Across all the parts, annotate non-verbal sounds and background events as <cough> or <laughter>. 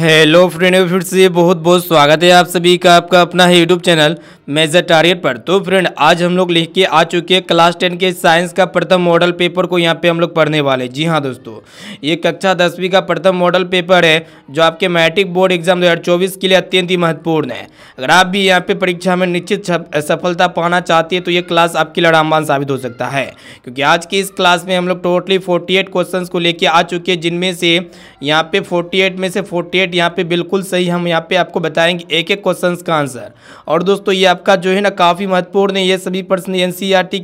hello friend फिर से बहुत बहुत स्वागत है आप सभी का आपका अपना है यूट्यूब चैनल मेजर टारगेट पर तो फ्रेंड आज हम लोग लिख के आ चुके हैं क्लास टेन के साइंस का प्रथम मॉडल पेपर को यहाँ पे हम लोग पढ़ने वाले जी हाँ दोस्तों ये कक्षा दसवीं का प्रथम मॉडल पेपर है जो आपके मैट्रिक बोर्ड एग्जाम दो के लिए अत्यंत ही महत्वपूर्ण है अगर आप भी यहाँ पर परीक्षा में निश्चित सफलता पाना चाहती है तो ये क्लास आपकी लड़ामबान साबित हो सकता है क्योंकि आज की इस क्लास में हम लोग टोटली फोर्टी क्वेश्चन को लेकर आ चुके हैं जिनमें से यहाँ पे फोर्टी में से फोर्टी करेक्ट यहाँ पे बिल्कुल सही हम यहाँ पे आपको बताएंगे एक एक क्वेश्चन का आंसर और दोस्तों ये आपका जो है ना काफ़ी महत्वपूर्ण है ये सभी प्रश्न एन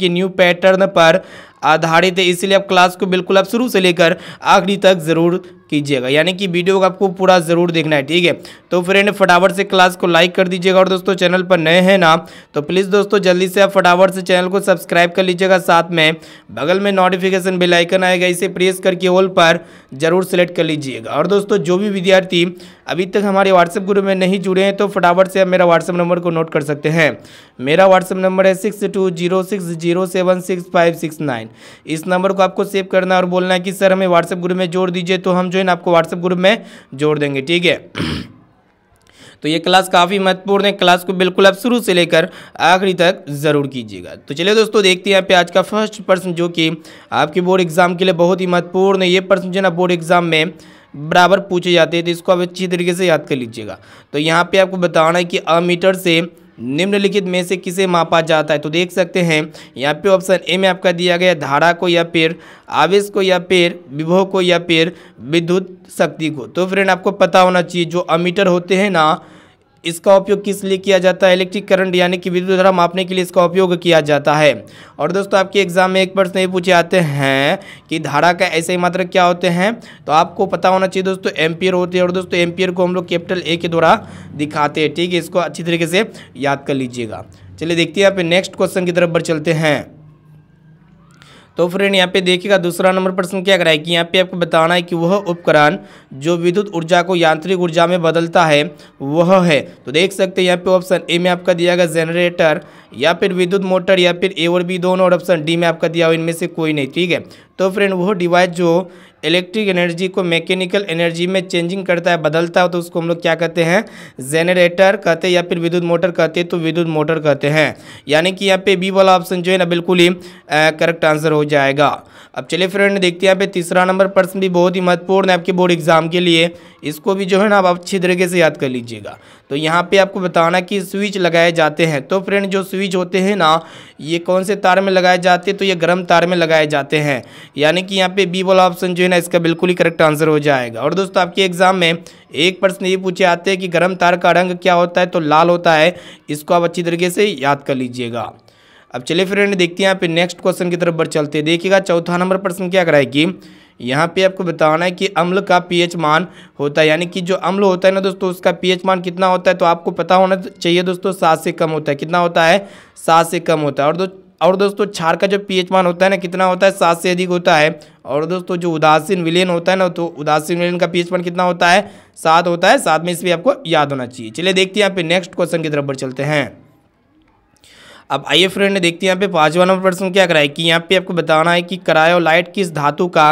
के न्यू पैटर्न पर आधारित है इसलिए आप क्लास को बिल्कुल आप शुरू से लेकर आखिरी तक ज़रूर कीजिएगा यानी कि वीडियो को आपको पूरा ज़रूर देखना है ठीक है तो फ्रेंड फटाफट से क्लास को लाइक कर दीजिएगा और दोस्तों चैनल पर नए हैं ना तो प्लीज़ दोस्तों जल्दी से आप फटाफट से चैनल को सब्सक्राइब कर लीजिएगा साथ में बगल में नोटिफिकेशन बेल आइकन आएगा इसे प्रेस करके ऑल पर ज़रूर सेलेक्ट कर लीजिएगा और दोस्तों जो भी विद्यार्थी अभी तक हमारे व्हाट्सएप ग्रुप में नहीं जुड़े हैं तो फटाफट से आप मेरा व्हाट्सएप नंबर को नोट कर सकते हैं मेरा व्हाट्सएप नंबर है six two zero six zero seven six five six nine इस नंबर को आपको सेव करना और बोलना है कि सर हमें व्हाट्सएप ग्रुप में जोड़ दीजिए तो हम जो है ना आपको व्हाट्सएप ग्रुप में जोड़ देंगे ठीक है तो ये क्लास काफ़ी महत्वपूर्ण है क्लास को बिल्कुल आप शुरू से लेकर आखिरी तक ज़रूर कीजिएगा तो चलिए दोस्तों देखते हैं यहाँ पे आज का फर्स्ट प्रश्न जो कि आपके बोर्ड एग्जाम के लिए बहुत ही महत्वपूर्ण है ये प्रश्न जो है ना बोर्ड एग्जाम में बराबर पूछे जाते हैं तो इसको आप अच्छी तरीके से याद कर लीजिएगा तो यहाँ पे आपको बताना है कि अमीटर से निम्नलिखित में से किसे मापा जाता है तो देख सकते हैं यहाँ पे ऑप्शन ए में आपका दिया गया धारा को या पेड़ आवेश को या पेड़ विभव को या पेड़ विद्युत शक्ति को तो फ्रेंड आपको पता होना चाहिए जो अमीटर होते हैं ना इसका उपयोग किस लिए किया जाता है इलेक्ट्रिक करंट यानी कि विद्युत धारा मापने के लिए इसका उपयोग किया जाता है और दोस्तों आपके एग्जाम में एक प्रश्न ये पूछे आते हैं कि धारा का ऐसे मात्र क्या होते हैं तो आपको पता होना चाहिए दोस्तों एम्पियर होते हैं और दोस्तों एम्पियर को हम लोग कैपिटल ए के द्वारा दिखाते हैं ठीक है इसको अच्छी तरीके से याद कर लीजिएगा चलिए देखते हैं आप नेक्स्ट क्वेश्चन की तरफ बढ़ चलते हैं तो फ्रेंड यहाँ पे देखिएगा दूसरा नंबर प्रश्न क्या कराए कि यहाँ पे आपको बताना है कि वह उपकरण जो विद्युत ऊर्जा को यांत्रिक ऊर्जा में बदलता है वह है तो देख सकते हैं यहाँ पे ऑप्शन ए में आपका दिया गया जनरेटर या फिर विद्युत मोटर या फिर ए और बी दोनों और ऑप्शन डी में आपका दिया हुआ इनमें से कोई नहीं ठीक है तो फ्रेंड वह डिवाइस जो इलेक्ट्रिक एनर्जी को मैकेनिकल एनर्जी में चेंजिंग करता है बदलता है तो उसको हम लोग क्या कहते हैं जेनरेटर कहते हैं या फिर विद्युत मोटर कहते हैं तो विद्युत मोटर कहते हैं यानी कि यहाँ पे बी वाला ऑप्शन जो है ना बिल्कुल ही करेक्ट आंसर हो जाएगा अब चलिए फ्रेंड देखते हैं यहाँ पे तीसरा नंबर प्रश्न भी बहुत ही महत्वपूर्ण है आपके बोर्ड एग्जाम के लिए इसको भी जो है ना आप अच्छी तरीके से याद कर लीजिएगा तो यहाँ पे आपको बताना कि स्विच लगाए जाते हैं तो फ्रेंड जो स्विच होते हैं ना ये कौन से तार में लगाए जाते हैं तो ये गर्म तार में लगाए जाते हैं यानी कि यहाँ पे बी वाला ऑप्शन जो है ना इसका बिल्कुल ही करेक्ट आंसर हो जाएगा और दोस्तों आपके एग्जाम में एक प्रश्न ये पूछे आते हैं कि गर्म तार का रंग क्या होता है तो लाल होता है इसको आप अच्छी तरीके से याद कर लीजिएगा अब चलिए फ्रेंड देखते हैं यहाँ पे नेक्स्ट क्वेश्चन की तरफ बढ़ चलते हैं देखिएगा चौथा नंबर प्रश्न क्या कराएगी यहाँ पे आपको बताना है कि अम्ल का पीएच मान होता है यानी कि जो अम्ल होता है ना दोस्तों उसका पीएच मान कितना होता है तो आपको पता होना चाहिए दोस्तों सात से कम होता है कितना होता है सात से कम होता है और दो और दोस्तों क्षार का जो पीएच मान होता है ना कितना होता है सात से अधिक होता है और दोस्तों जो उदासीन विलयन होता है ना तो उदासीन विलेन का पीएच मान कितना होता है सात होता है सात में इस भी आपको याद होना चाहिए चलिए देखते हैं यहाँ पे नेक्स्ट क्वेश्चन की तरफ बढ़ चलते हैं अब आइए फ्रेंड देखते हैं यहाँ पे पाँचवा नंबर प्रश्न क्या कराए कि यहाँ पे आपको बताना है कि लाइट किस धातु का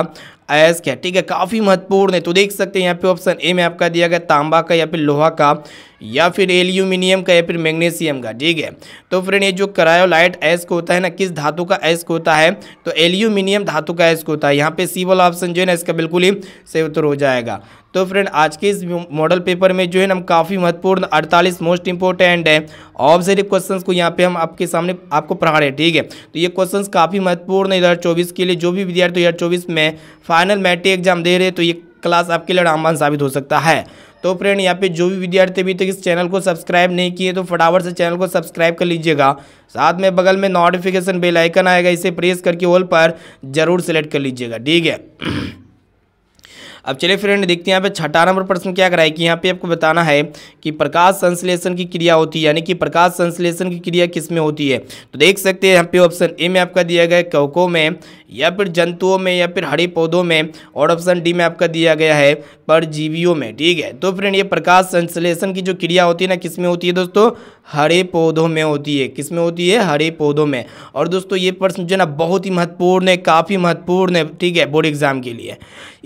अयस्क है ठीक है काफ़ी महत्वपूर्ण है तो देख सकते हैं यहाँ पे ऑप्शन ए में आपका दिया गया तांबा का या फिर लोहा का या फिर एल्यूमिनियम का या फिर मैग्नीशियम का ठीक है तो फ्रेंड ये जो करायोलाइट एस्क होता है ना किस धातु का एस्क होता है तो एल्यूमिनियम धातु का एस्क होता है यहाँ पे सी वाला ऑप्शन जो है ना इसका बिल्कुल ही सही उत्तर हो जाएगा तो फ्रेंड आज के इस मॉडल पेपर में जो है ना हम काफ़ी महत्वपूर्ण 48 मोस्ट इंपॉर्टेंट है ऑब्जेटिव क्वेश्चंस को यहाँ पे हम आपके सामने आपको पढ़ा रहे हैं ठीक है तो ये क्वेश्चंस काफ़ी महत्वपूर्ण है दो के लिए जो भी विद्यार्थी दो में फाइनल मैट्रिक एग्जाम दे रहे तो ये क्लास आपके लिए रामबान साबित हो सकता है तो फ्रेंड यहाँ पे जो भी विद्यार्थी अभी तक इस चैनल को सब्सक्राइब नहीं किए तो फटाफट से चैनल को सब्सक्राइब कर लीजिएगा साथ में बगल में नोटिफिकेशन बेल आइकन आएगा इसे प्रेस करके ऑल पर जरूर सेलेक्ट कर लीजिएगा ठीक है अब चलिए फ्रेंड देखते हैं यहाँ पे छठा नंबर प्रश्न क्या कराए कि यहाँ पे आपको बताना है कि प्रकाश संश्लेषण की क्रिया होती है यानी कि प्रकाश संश्लेषण की क्रिया किस में होती है तो देख सकते हैं यहाँ पे ऑप्शन ए में आपका दिया गया कवकों में या फिर जंतुओं में या फिर हरे पौधों में और ऑप्शन डी में आपका दिया गया है पर जीवियों में ठीक है तो फ्रेंड ये प्रकाश संश्लेषण की जो क्रिया होती है ना किसमें होती है दोस्तों हरे पौधों में होती है किसमें होती है हरे पौधों में और दोस्तों ये प्रश्न जो ना बहुत ही महत्वपूर्ण है काफ़ी महत्वपूर्ण है ठीक है बोर्ड एग्जाम के लिए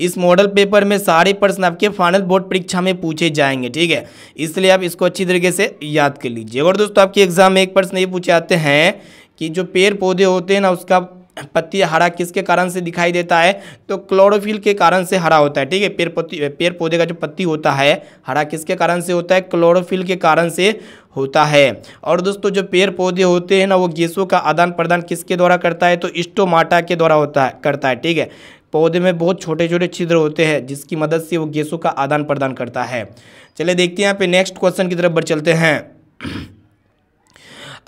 इस मॉडल पेपर में सारे प्रश्न आपके फाइनल बोर्ड परीक्षा में पूछे जाएंगे ठीक है इसलिए आप इसको अच्छी तरीके से याद कर लीजिए और दोस्तों आपके एग्जाम में एक प्रश्न ये पूछे आते हैं कि जो पेड़ पौधे होते हैं ना उसका पत्ती हरा किसके कारण से दिखाई देता है तो क्लोरोफिल के कारण से हरा होता है ठीक है पेड़ पत्ती पेड़ पौधे का जो पत्ती होता है हरा किसके कारण से होता है क्लोरोफिल के कारण से होता है और दोस्तों जो पेड़ पौधे होते हैं ना वो गैसों का आदान प्रदान किसके द्वारा करता है तो इस्टोमाटा के द्वारा होता है करता है ठीक है पौधे में बहुत छोटे छोटे छिद्र होते हैं जिसकी मदद से वो गैसों का आदान प्रदान करता है चलिए देखते हैं यहाँ पे नेक्स्ट क्वेश्चन की तरफ बढ़ चलते हैं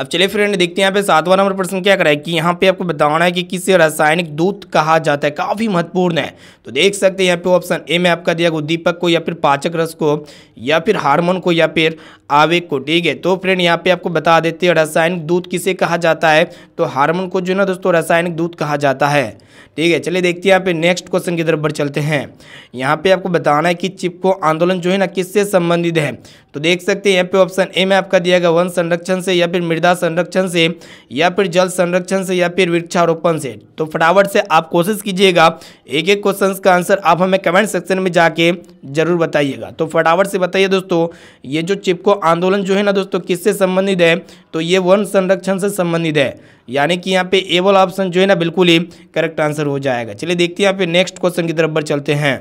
अब चलिए फ्रेंड देखते हैं यहाँ पे सातवां नंबर प्रश्न क्या कराए कि यहाँ पे आपको बताना है कि किसे रासायनिक दूत कहा जाता है काफ़ी महत्वपूर्ण है तो देख सकते हैं यहाँ पे ऑप्शन ए में आपका दिया उद्दीपक को या फिर पाचक रस को या फिर हार्मोन को या फिर आवेग को ठीक है तो फ्रेंड यहाँ पे आपको बता देते हैं रासायनिक दूत किसे कहा जाता है तो हार्मोन को जो ना दोस्तों रासायनिक दूत कहा जाता है ठीक है चलिए देखते हैं यहाँ पे नेक्स्ट क्वेश्चन की तरफ बढ़ चलते हैं यहाँ पे आपको बताना है कि चिपको आंदोलन जो है ना किससे संबंधित है तो देख सकते हैं यहाँ पे ऑप्शन ए में आपका दिया गया वन संरक्षण से या फिर मृदा मृदा संरक्षण से या फिर जल संरक्षण से या फिर वृक्षारोपण से तो फटाफट से आप कोशिश कीजिएगा एक एक क्वेश्चन का आंसर आप हमें कमेंट सेक्शन में जाके जरूर बताइएगा तो फटाफट से बताइए दोस्तों ये जो चिपको आंदोलन जो है ना दोस्तों किससे संबंधित है तो ये वन संरक्षण से संबंधित है यानी कि यहाँ पे ए वाला ऑप्शन जो है ना बिल्कुल ही करेक्ट आंसर हो जाएगा चलिए देखते हैं यहाँ पे नेक्स्ट क्वेश्चन की तरफ बढ़ चलते हैं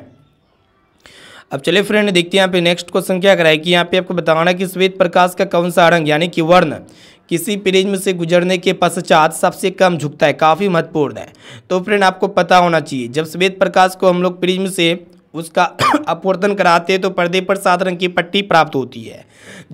अब चलिए फ्रेंड देखते हैं यहाँ पे नेक्स्ट क्वेश्चन क्या कराए कि यहाँ पे आपको बताना है कि श्वेत प्रकाश का कौन सा रंग यानी कि वर्ण किसी प्रिज्म से गुजरने के पश्चात सबसे कम झुकता है काफ़ी महत्वपूर्ण है तो फ्रेंड आपको पता होना चाहिए जब श्वेत प्रकाश को हम लोग प्रिज्म से उसका <clears throat> अपवर्तन कराते हैं तो पर्दे पर सात रंग की पट्टी प्राप्त होती है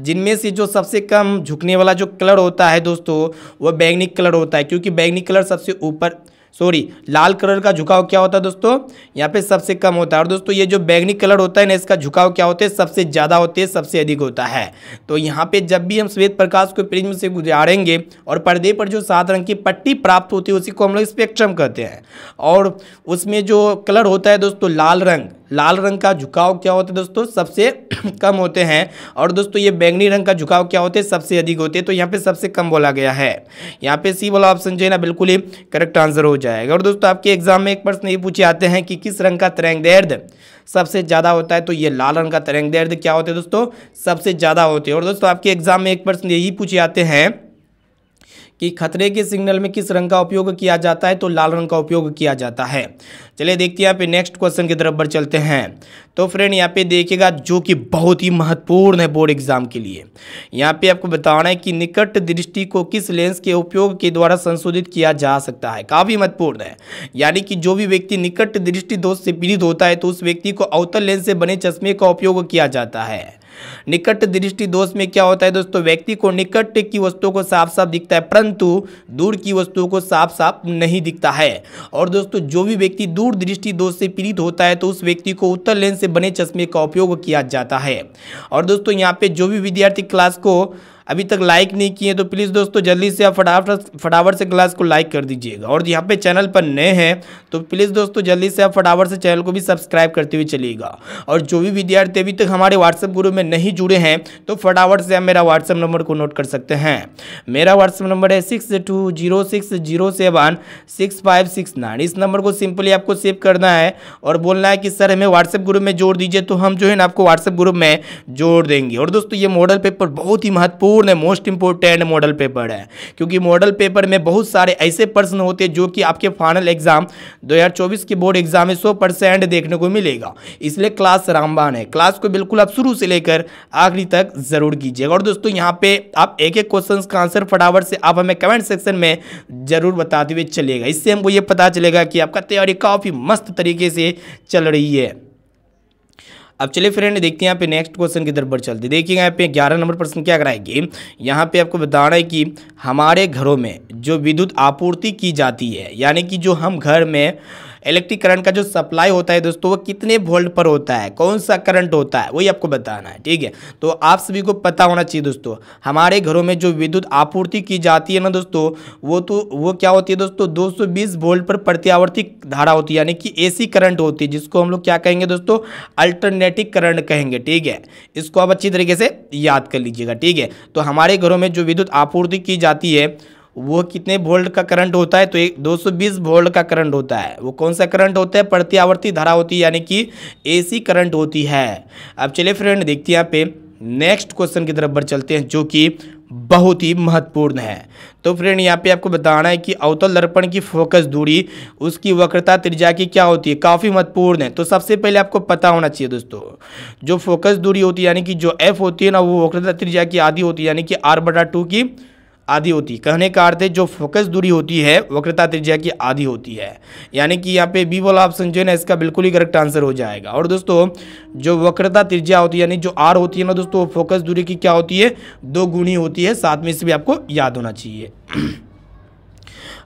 जिनमें से जो सबसे कम झुकने वाला जो कलर होता है दोस्तों वह बैंगनी कलर होता है क्योंकि बैंगनी कलर सबसे ऊपर सॉरी लाल कलर का झुकाव क्या होता है दोस्तों यहाँ पे सबसे कम होता है और दोस्तों ये जो बैगनी कलर होता है ना इसका झुकाव क्या होता है सबसे ज़्यादा होते हैं सबसे अधिक होता है तो यहाँ पे जब भी हम श्वेत प्रकाश को प्रिज्म से गुजारेंगे और पर्दे पर जो सात रंग की पट्टी प्राप्त होती है उसी को हम लोग स्पेक्ट्रम कहते हैं और उसमें जो कलर होता है दोस्तों लाल रंग लाल रंग का झुकाव क्या होता है दोस्तों सबसे <clears throat> कम होते हैं और दोस्तों ये बैंगनी रंग का झुकाव क्या होते हैं सबसे अधिक होते हैं तो यहाँ पे सबसे कम बोला गया है यहाँ पे सी वाला ऑप्शन जो है ना बिल्कुल ही करेक्ट आंसर हो जाएगा और दोस्तों आपके एग्जाम में एक प्रश्न ये पूछे आते हैं कि किस रंग का तरंग दर्द सबसे ज़्यादा होता है तो ये लाल रंग का तरंग दर्द क्या होते हैं दोस्तों सबसे ज़्यादा होते हैं और दोस्तों आपके एग्जाम में एक प्रश्न यही पूछे आते हैं कि खतरे के सिग्नल में किस रंग का उपयोग किया जाता है तो लाल रंग का उपयोग किया जाता है चलिए देखते हैं यहाँ पे नेक्स्ट क्वेश्चन की तरफ बढ़ चलते हैं तो फ्रेंड यहाँ पे देखिएगा जो कि बहुत ही महत्वपूर्ण है बोर्ड एग्जाम के लिए यहाँ पे आपको बताना है कि निकट दृष्टि को किस लेंस के उपयोग के द्वारा संशोधित किया जा सकता है काफ़ी महत्वपूर्ण है यानी कि जो भी व्यक्ति निकट दृष्टि दोष से पीड़ित होता है तो उस व्यक्ति को अवतल लेंस से बने चश्मे का उपयोग किया जाता है निकट दृष्टि दोष में क्या होता है दोस्तों व्यक्ति को निकट की वस्तुओं को साफ साफ दिखता है परंतु दूर की वस्तुओं को साफ साफ नहीं दिखता है और दोस्तों जो भी व्यक्ति दूर दृष्टि दोष से पीड़ित होता है तो उस व्यक्ति को उत्तर लेंस से बने चश्मे का उपयोग किया जाता है और दोस्तों यहाँ पे जो भी विद्यार्थी क्लास को अभी तक लाइक नहीं किए तो प्लीज़ दोस्तों जल्दी से आप फटाफट फटाफट से क्लास को लाइक कर दीजिएगा और यहाँ पे चैनल पर नए हैं तो प्लीज़ दोस्तों जल्दी से आप फटाफट से चैनल तो को भी सब्सक्राइब करते हुए चलिएगा और जो भी विद्यार्थी अभी तक हमारे व्हाट्सएप ग्रुप में नहीं जुड़े हैं तो फटाफट से आप मेरा व्हाट्सएप नंबर को नोट कर सकते हैं मेरा व्हाट्सएप नंबर है six two zero six zero seven six five six nine इस नंबर को सिंपली आपको सेव करना है और बोलना है कि सर हमें व्हाट्सएप ग्रुप में जोड़ दीजिए तो हम जो है ना आपको व्हाट्सएप ग्रुप में जोड़ देंगे और दोस्तों ये मॉडल पेपर बहुत ही महत्वपूर्ण है मोस्ट इंपोर्टेंट मॉडल पेपर है क्योंकि मॉडल पेपर में बहुत सारे ऐसे प्रश्न होते हैं जो कि आपके फाइनल एग्जाम 2024 के बोर्ड एग्जाम में 100 परसेंट देखने को मिलेगा इसलिए क्लास रामबान है क्लास को बिल्कुल आप शुरू से लेकर आखिरी तक जरूर कीजिएगा और दोस्तों यहाँ पे आप एक एक क्वेश्चन का आंसर फटाफट से आप हमें कमेंट सेक्शन में जरूर बताते हुए चलेगा इससे हमको ये पता चलेगा कि आपका तैयारी काफ़ी मस्त तरीके से चल रही है अब चलिए फ्रेंड देखते हैं यहाँ पे नेक्स्ट क्वेश्चन की तरफ बढ़ चलते देखिएगा यहाँ पे ग्यारह नंबर प्रश्न क्या कराएगी यहाँ पे आपको बताना है कि हमारे घरों में जो विद्युत आपूर्ति की जाती है यानी कि जो हम घर में इलेक्ट्रिक करंट का जो सप्लाई होता है दोस्तों वो कितने वोल्ट पर होता है कौन सा करंट होता है वही आपको बताना है ठीक है तो आप सभी को पता होना चाहिए दोस्तों हमारे घरों में जो विद्युत आपूर्ति की जाती है ना दोस्तों वो तो वो क्या होती है दोस्तों दो वोल्ट पर प्रत्यावर्तिक धारा होती है यानी कि ए करंट होती है जिसको हम लोग क्या कहेंगे दोस्तों अल्टरनेटिव करंट कहेंगे ठीक है इसको आप अच्छी तरीके से याद कर लीजिएगा ठीक है तो हमारे घरों में जो विद्युत आपूर्ति की जाती है वो कितने वोल्ट का करंट होता है तो एक 220 वोल्ट का करंट होता है वो कौन सा करंट होता है प्रत्यावर्ती धारा होती है यानी कि एसी करंट होती है अब चलिए फ्रेंड देखते हैं यहाँ पे नेक्स्ट क्वेश्चन की तरफ बढ़ चलते हैं जो कि बहुत ही महत्वपूर्ण है तो फ्रेंड यहाँ पे आपको बताना है कि अवतल दर्पण की फोकस दूरी उसकी वक्रता त्रिज्या की क्या होती है काफ़ी महत्वपूर्ण है तो सबसे पहले आपको पता होना चाहिए दोस्तों जो फोकस दूरी होती है यानी कि जो एफ होती है ना वो वक्रता त्रिज्या की आधी होती है यानी कि आर बटा टू की आधी होती कहने का अर्थ है जो फोकस दूरी होती है वक्रता त्रिज्या की आधी होती है यानी कि यहाँ पे बी वाला ऑप्शन जो है ना इसका बिल्कुल ही करेक्ट आंसर हो जाएगा और दोस्तों जो वक्रता त्रिज्या होती है यानी जो आर होती है ना दोस्तों फोकस दूरी की क्या होती है दो गुणी होती है साथ में इसे भी आपको याद होना चाहिए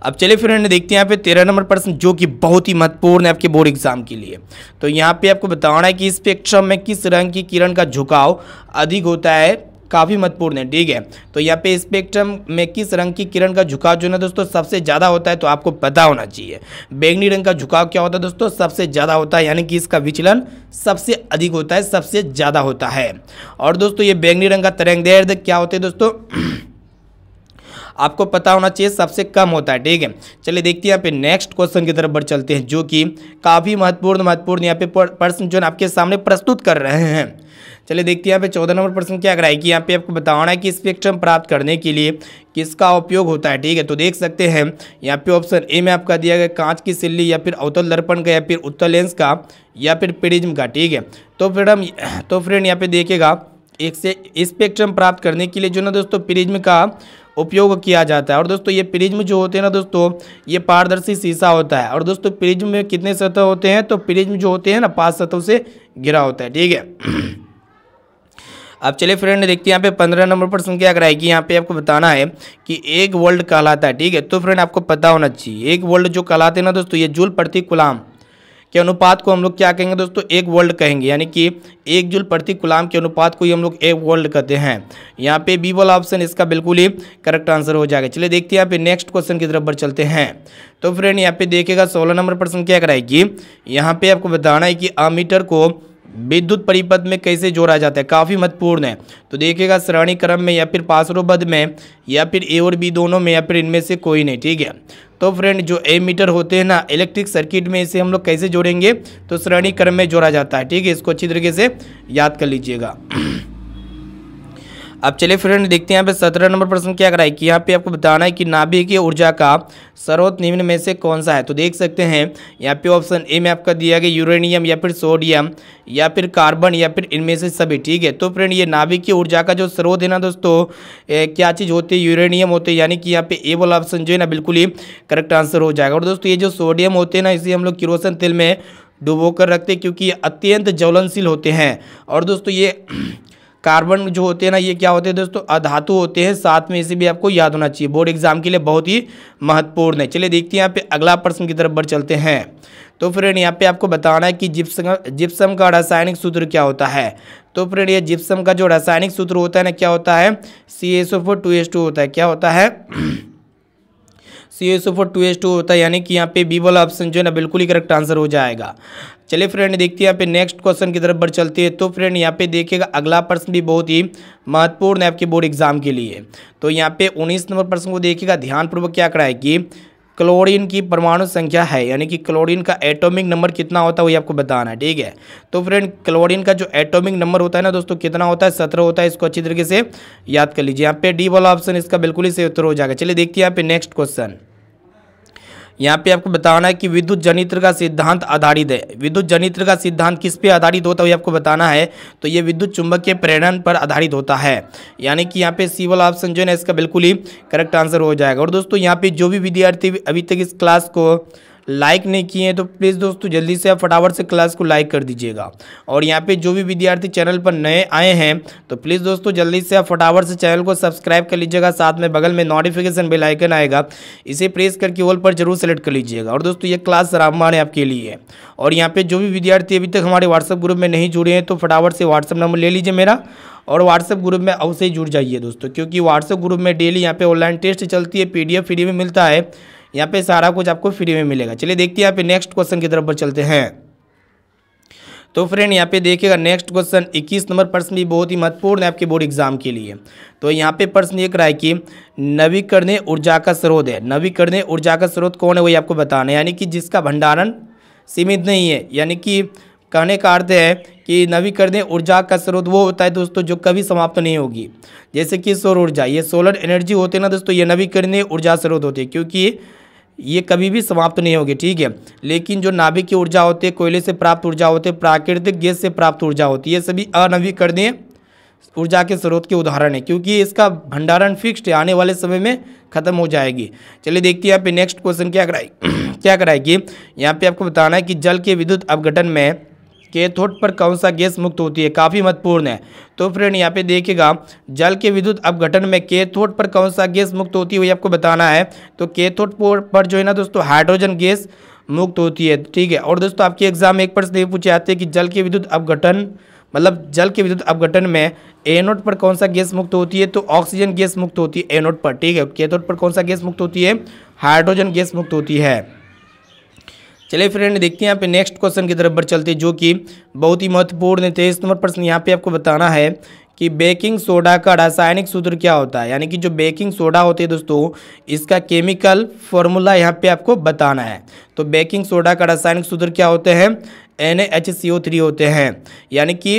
अब चलिए फ्रेंड देखते हैं यहाँ पे तेरह नंबर प्रश्न जो कि बहुत ही महत्वपूर्ण है आपके बोर्ड एग्जाम के लिए तो यहाँ पे आपको बताना है कि स्पेक्ट्रम में किस रंग की किरण का झुकाव अधिक होता है काफ़ी महत्वपूर्ण है ठीक है तो यहाँ पे स्पेक्ट्रम में किस रंग की किरण का झुकाव जो है दोस्तों सबसे ज़्यादा होता है तो आपको पता होना चाहिए बैंगनी रंग का झुकाव क्या होता है दोस्तों सबसे ज़्यादा होता है यानी कि इसका विचलन सबसे अधिक होता है सबसे ज़्यादा होता है और दोस्तों ये बैंगनी रंग का तरंग दर्द क्या होते हैं दोस्तों <clears throat> आपको पता होना चाहिए सबसे कम होता है ठीक है चलिए देखते हैं यहाँ पे नेक्स्ट क्वेश्चन की तरफ बढ़ चलते हैं जो कि काफ़ी महत्वपूर्ण महत्वपूर्ण यहाँ पे प्रश्न जो आपके सामने प्रस्तुत कर रहे हैं चलिए देखते हैं यहाँ पे चौदह नंबर प्रश्न क्या कराए कि यहाँ पे आपको बताना है कि स्पेक्ट्रम प्राप्त करने के लिए किसका उपयोग होता है ठीक है तो देख सकते हैं यहाँ पे ऑप्शन ए में आपका दिया गया कांच की सिल्ली या फिर अवतल दर्पण का या फिर उत्तर लेंस का या फिर प्रिज्म का ठीक है तो फिर हम तो फ्रेंड यहाँ पे देखेगा एक से स्पेक्ट्रम प्राप्त करने के लिए जो ना दोस्तों प्रिज्म का उपयोग किया जाता है और दोस्तों ये प्रिज्म जो होते हैं ना दोस्तों ये पारदर्शी शीशा होता है और दोस्तों प्रिज्म में कितने सतह होते हैं तो प्रिज्म जो होते हैं ना पाँच सतहों से घिरा होता है ठीक है अब चलिए फ्रेंड देखते हैं यहाँ पे पंद्रह नंबर प्रश्न क्या कराएगी यहाँ पे आपको बताना है कि एक वर्ल्ड कहलाता है ठीक है तो फ्रेंड आपको पता होना चाहिए एक वर्ल्ड जो कहलाते हैं ना दोस्तों ये जूल प्रति गुलाम के अनुपात को हम लोग क्या कहेंगे दोस्तों एक वोल्ट कहेंगे यानी कि एक जुल प्रति गुलाम के अनुपात को ही हम लोग एक वोल्ट कहते हैं यहाँ पे बी वाला ऑप्शन इसका बिल्कुल ही करेक्ट आंसर हो जाएगा चलिए देखते हैं यहाँ पे नेक्स्ट क्वेश्चन की तरफ बढ़ चलते हैं तो फ्रेंड यहाँ पे देखेगा सोलह नंबर प्रश्न क्या कराएगी यहाँ पे आपको बताना है कि अमीटर को विद्युत परिपथ में कैसे जोड़ा जाता है काफ़ी महत्वपूर्ण है तो देखिएगा श्रेणी क्रम में या फिर पासरोबद्ध में या फिर ए और बी दोनों में या फिर इनमें से कोई नहीं ठीक है तो फ्रेंड जो ए मीटर होते हैं ना इलेक्ट्रिक सर्किट में इसे हम लोग कैसे जोड़ेंगे तो श्रेणी क्रम में जोड़ा जाता है ठीक है इसको अच्छी तरीके से याद कर लीजिएगा <clears throat> अब चलिए फ्रेंड देखते हैं यहाँ पे सत्रह नंबर प्रश्न क्या कराए कि यहाँ पे आपको बताना है कि नाभिक की ऊर्जा का स्रोत निम्न में से कौन सा है तो देख सकते हैं यहाँ पे ऑप्शन ए में आपका दिया गया यूरेनियम या फिर सोडियम या फिर कार्बन या फिर इनमें से सभी ठीक है तो फ्रेंड ये नाभिक की ऊर्जा का जो स्रोत है ना दोस्तों क्या चीज़ होती है यूरेनियम होते हैं यानी कि यहाँ पे ए वाला ऑप्शन जो है ना बिल्कुल ही करेक्ट आंसर हो जाएगा और दोस्तों ये जो सोडियम होते हैं ना इसे हम लोग किरोसन तेल में डुबो कर रखते हैं क्योंकि ये अत्यंत ज्वलनशील होते हैं और दोस्तों ये कार्बन जो होते हैं ना ये क्या होते हैं दोस्तों अधातु होते हैं साथ में इसे भी आपको याद होना चाहिए बोर्ड एग्जाम के लिए बहुत ही महत्वपूर्ण है चलिए देखते हैं यहाँ पे अगला प्रश्न की तरफ बढ़ चलते हैं तो फ्रेंड यहाँ पे आपको बताना है कि जिप्सम जिप्सम का रासायनिक सूत्र क्या होता है तो फ्रेंड ये जिप्सम का जो रासायनिक सूत्र होता है ना क्या होता है C S O four two S two होता है क्या होता है C S O four two S two होता है यानी कि यहाँ पे बी वाला ऑप्शन जो है ना बिल्कुल ही करेक्ट आंसर हो जाएगा चलिए फ्रेंड देखते हैं यहाँ पे नेक्स्ट क्वेश्चन की तरफ बढ़ चलते हैं तो फ्रेंड यहाँ पे देखिएगा अगला प्रश्न भी बहुत ही महत्वपूर्ण है आपके बोर्ड एग्जाम के लिए तो यहाँ पे उन्नीस नंबर प्रश्न को देखिएगा ध्यानपूर्वक क्या करा है कि क्लोरीन की परमाणु संख्या है यानी कि क्लोरीन का एटॉमिक नंबर कितना होता है वही आपको बताना है ठीक है तो फ्रेंड क्लोरीन का जो एटॉमिक नंबर होता है ना दोस्तों कितना होता है सत्रह होता है इसको अच्छी तरीके से याद कर लीजिए यहाँ पे डी वाला ऑप्शन इसका बिल्कुल ही सही उत्तर हो जाएगा चलिए देखते हैं यहाँ पे नेक्स्ट क्वेश्चन यहाँ पे आपको बताना है कि विद्युत जनित्र का सिद्धांत आधारित है विद्युत जनित्र का सिद्धांत किस पे आधारित होता है आपको बताना है तो ये विद्युत चुंबक के प्रेरण पर आधारित होता है यानी कि यहाँ पे सिवल ऑप्शन जो है ना इसका बिल्कुल ही करेक्ट आंसर हो जाएगा और दोस्तों यहाँ पे जो भी विद्यार्थी अभी तक इस क्लास को लाइक नहीं किए हैं तो प्लीज़ दोस्तों जल्दी से आप फटाफट से क्लास को लाइक कर दीजिएगा और यहाँ पे जो भी विद्यार्थी चैनल पर नए आए हैं तो प्लीज़ दोस्तों जल्दी से आप फटाफट से चैनल को सब्सक्राइब कर लीजिएगा साथ में बगल में नोटिफिकेशन बेल आइकन आएगा इसे प्रेस करके ऑल पर जरूर सेलेक्ट कर लीजिएगा और दोस्तों ये क्लास रामबाण है आपके लिए और यहाँ पर जो भी विद्यार्थी अभी तक हमारे व्हाट्सअप ग्रुप में नहीं जुड़े हैं तो फटाफट से व्हाट्सअप नंबर ले लीजिए मेरा और व्हाट्सएप ग्रुप में अवश्य जुड़ जाइए दोस्तों क्योंकि व्हाट्सएप ग्रुप में डेली यहाँ पे ऑनलाइन टेस्ट चलती है पीडीएफ फ्री में मिलता है यहाँ पे सारा कुछ आपको फ्री में मिलेगा चलिए देखते हैं यहाँ पे नेक्स्ट क्वेश्चन की तरफ पर चलते हैं तो फ्रेंड यहाँ पे देखिएगा नेक्स्ट क्वेश्चन 21 नंबर प्रश्न भी बहुत ही महत्वपूर्ण है आपके बोर्ड एग्जाम के लिए तो यहाँ पे प्रश्न ये कराए है कि नवीकरणीय ऊर्जा का स्रोत है नवीकरणीय ऊर्जा का स्रोत कौन है वही आपको बताना है यानी कि जिसका भंडारण सीमित नहीं है यानी कि कहने का अर्थ है कि नवीकरणीय ऊर्जा का स्रोत वो होता है दोस्तों जो कभी समाप्त नहीं होगी जैसे कि सौर ऊर्जा ये सोलर एनर्जी होती है ना दोस्तों ये नवीकरणीय ऊर्जा स्रोत होते हैं क्योंकि ये कभी भी समाप्त नहीं होगी ठीक है लेकिन जो नाभिक की ऊर्जा होती है कोयले से प्राप्त ऊर्जा होती है प्राकृतिक गैस से प्राप्त ऊर्जा होती है ये सभी अनवीकरणीय ऊर्जा के स्रोत के उदाहरण है क्योंकि इसका भंडारण फिक्स्ड आने वाले समय में खत्म हो जाएगी चलिए देखते हैं यहाँ पे नेक्स्ट क्वेश्चन क्या कराए <clears throat> क्या कराएगी यहाँ पे आपको बताना है कि जल के विद्युत अवघटन में कैथोड पर कौन सा गैस मुक्त होती है काफ़ी महत्वपूर्ण है तो फ्रेंड यहाँ पे देखिएगा जल के विद्युत अपघटन में कैथोड पर कौन सा गैस मुक्त होती है वही आपको बताना है तो कैथोड पर जो है ना दोस्तों हाइड्रोजन गैस मुक्त होती है ठीक है और दोस्तों आपके एग्जाम में एक प्रश्न ये पूछे जाते हैं कि जल के विद्युत अपघटन मतलब जल के विद्युत अपघटन में एनोड पर कौन सा गैस मुक्त होती है तो ऑक्सीजन गैस मुक्त होती है एनोड पर ठीक है कैथोड पर कौन सा गैस मुक्त होती है हाइड्रोजन गैस मुक्त होती है चलिए फ्रेंड देखते हैं यहाँ पे नेक्स्ट क्वेश्चन की तरफ बढ़ चलते जो कि बहुत ही महत्वपूर्ण है तेईस नंबर प्रश्न यहाँ पे आपको बताना है कि बेकिंग सोडा का रासायनिक सूत्र क्या होता है यानी कि जो बेकिंग सोडा होते हैं दोस्तों इसका केमिकल फॉर्मूला यहाँ पे आपको बताना है तो बेकिंग सोडा का रासायनिक सूत्र क्या होते हैं एन होते हैं यानी कि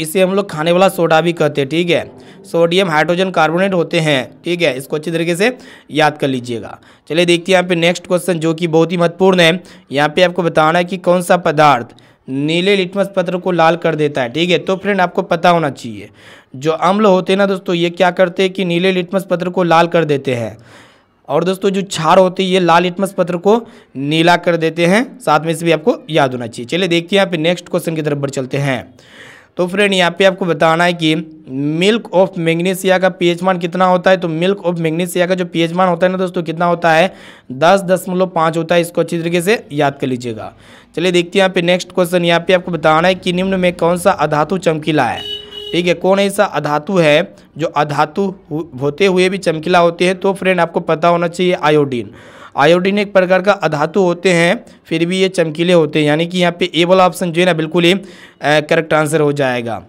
इसे हम लोग खाने वाला सोडा भी कहते हैं ठीक है सोडियम हाइड्रोजन कार्बोनेट होते हैं ठीक है इसको अच्छी तरीके से याद कर लीजिएगा चलिए देखते हैं यहाँ पे नेक्स्ट क्वेश्चन जो कि बहुत ही महत्वपूर्ण है यहाँ पे आपको बताना है कि कौन सा पदार्थ नीले लिटमस पत्र को लाल कर देता है ठीक है तो फ्रेंड आपको पता होना चाहिए जो अम्ल होते हैं ना दोस्तों ये क्या करते हैं कि नीले लिटमस पत्र को लाल कर देते हैं और दोस्तों जो छार होती है ये लाल लिटमस पत्र को नीला कर देते हैं साथ में इस भी आपको याद होना चाहिए चलिए देखते हैं यहाँ पे नेक्स्ट क्वेश्चन की तरफ बढ़ चलते हैं तो फ्रेंड यहाँ पे आपको बताना है कि मिल्क ऑफ मैग्नीशिया का पीएच मान कितना होता है तो मिल्क ऑफ मैग्नीशिया का जो पीएच मान होता है ना दोस्तों कितना होता है दस दशमलव पाँच होता है इसको अच्छी तरीके से याद कर लीजिएगा चलिए देखते हैं यहाँ पे नेक्स्ट क्वेश्चन यहाँ पे आपको बताना है कि निम्न में कौन सा अधातु चमकीला है ठीक है कौन ऐसा अधातु है जो अधातु होते हुए भी चमकीला होते हैं तो फ्रेंड आपको पता होना चाहिए आयोडीन आयोडीन एक प्रकार का अधातु होते हैं फिर भी ये चमकीले होते हैं यानी कि यहाँ पे ए वाला ऑप्शन जो है ना बिल्कुल ही करेक्ट आंसर हो जाएगा